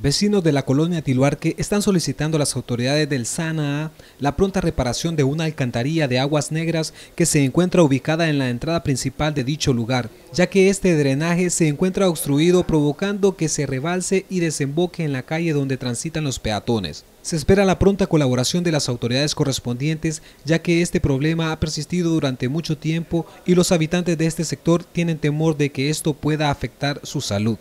Vecinos de la colonia Tiluarque están solicitando a las autoridades del sanaa la pronta reparación de una alcantarilla de aguas negras que se encuentra ubicada en la entrada principal de dicho lugar, ya que este drenaje se encuentra obstruido provocando que se rebalse y desemboque en la calle donde transitan los peatones. Se espera la pronta colaboración de las autoridades correspondientes, ya que este problema ha persistido durante mucho tiempo y los habitantes de este sector tienen temor de que esto pueda afectar su salud.